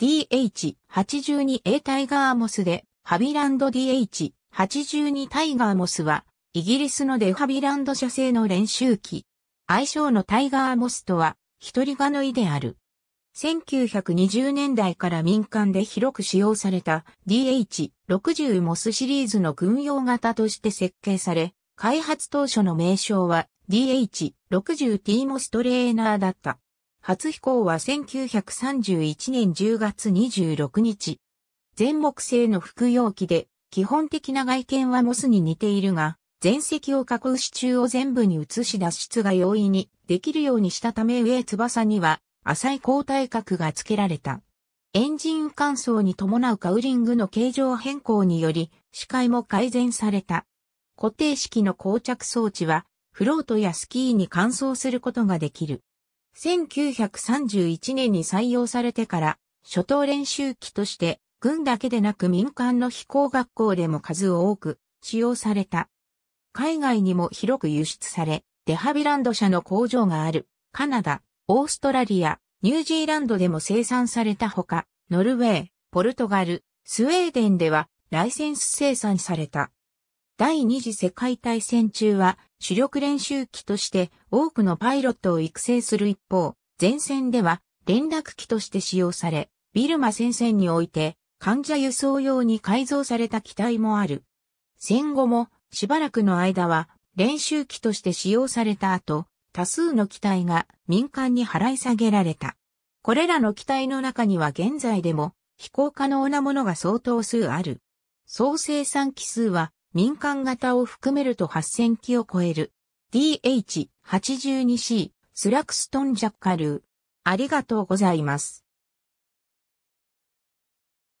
DH82A タイガーモスで、ハビランド DH82 タイガーモスは、イギリスのデハビランド社製の練習機。愛称のタイガーモスとは、一人がのいである。1920年代から民間で広く使用された DH60 モスシリーズの軍用型として設計され、開発当初の名称は DH60T モストレーナーだった。初飛行は1931年10月26日。全木製の服用機で、基本的な外見はモスに似ているが、全席を囲う支柱を全部に移し脱出が容易にできるようにしたため上翼には浅い交代角が付けられた。エンジン乾燥に伴うカウリングの形状変更により視界も改善された。固定式の膠着装置はフロートやスキーに乾燥することができる。1931年に採用されてから、初等練習機として、軍だけでなく民間の飛行学校でも数多く使用された。海外にも広く輸出され、デハビランド社の工場がある、カナダ、オーストラリア、ニュージーランドでも生産されたほか、ノルウェー、ポルトガル、スウェーデンではライセンス生産された。第二次世界大戦中は主力練習機として多くのパイロットを育成する一方、前線では連絡機として使用され、ビルマ戦線において患者輸送用に改造された機体もある。戦後もしばらくの間は練習機として使用された後、多数の機体が民間に払い下げられた。これらの機体の中には現在でも飛行可能なものが相当数ある。総生産機数は民間型を含めると8000機を超える。DH82C スラクストンジャッカルー。ありがとうございます。